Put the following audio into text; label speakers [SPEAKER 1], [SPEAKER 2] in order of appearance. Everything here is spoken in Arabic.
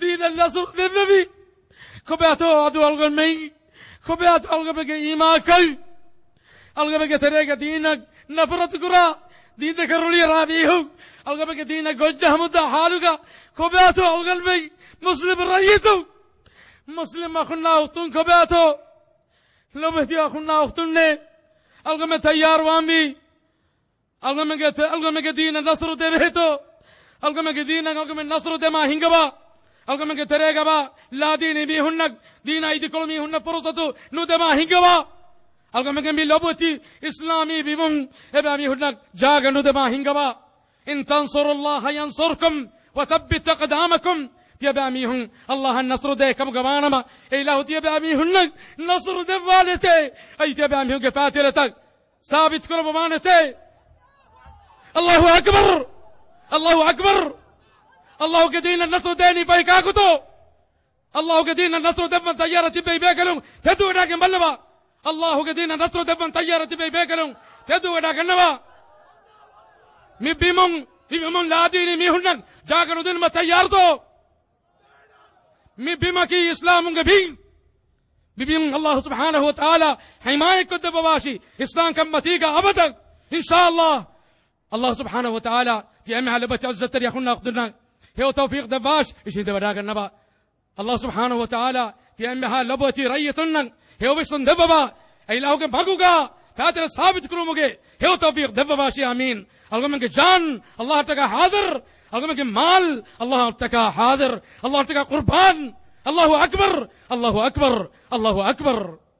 [SPEAKER 1] دين النصر للنبي كباتو عدو الغمي كباتو الغبك إيماكي الغبك تريق دينك نفرت دين دينك لي رابيه الغبك دينك وجه مدى حالك كباتو الغلبي مسلم رأيته مسلم أخنا أختن كباتو لو بهتي أخونا أختن الغم تيار وامي الغم الغم دين النصر تبهتو الغم دينك الغم النصر ما هنقبا ಅವಗಮಗೆ ತೆರೆಗವ ಲಾದೀನಿ ಮೀ ಹುಣ್ಣಗ್ ದೀನ ಐದಿಕೊಳು ಮೀ ಹುಣ್ಣ ಪುರುಸತು ನುದೆಮ ಹಿಂಗವ ಅವಗಮಗೆ ಮೀ ಲೊಬುತಿ ಇಸ್ಲಾಮಿ ವಿಮುಂ ಎಬ ಮೀ ಹುಣ್ಣಗ್ ಜಾಗ ನುದೆಮ ಹಿಂಗವ ಇನ್ ತನ್ಸುರುಲ್ಲಾಹ ಯನ್ಸುರ್ಕುಂ وثبت أقدامكم تيبا ميهن الله النصر ده كم قوانما أي له تيبا ميهن نصر ده والته أي تيبا ميهن قفاتلتك ثابت كل بمانته الله أكبر الله أكبر अलाह खे दीन नसर देनी पई का कुतो अलाह खे दीन नसर दबन तयार थी पई बेकलूं थेदू एॾा खे मलवा अलाह खे दीन नसर दबन तयार थी पई बेकलूं थेदू एॾा गनवा मी बीमुं मी बीमुं लादीनी मी हुनन जाकर उदिन में तयार तो मी बीमा की इस्लाम उनके भी ببين الله سبحانه وتعالى حماية كد بواشي إسلام كم متيقة أبدا إن شاء الله الله سبحانه وتعالى في أمي على بتعزة يا أخونا أخذنا هێو تەوفیق دە باش ئیشی دەبەراگەن نەبا الله سبحانه وتعالى تيامها لبوتي ريتنن هيو بسن دببا اي لاوك بغوغا فاتر ثابت كرو مگے ہیو توفيق دھو باشی آمین اللہ من جان الله تکا حاضر اللہ منك مال الله تکا حاضر الله تکا قربان الله أكبر الله أكبر الله أكبر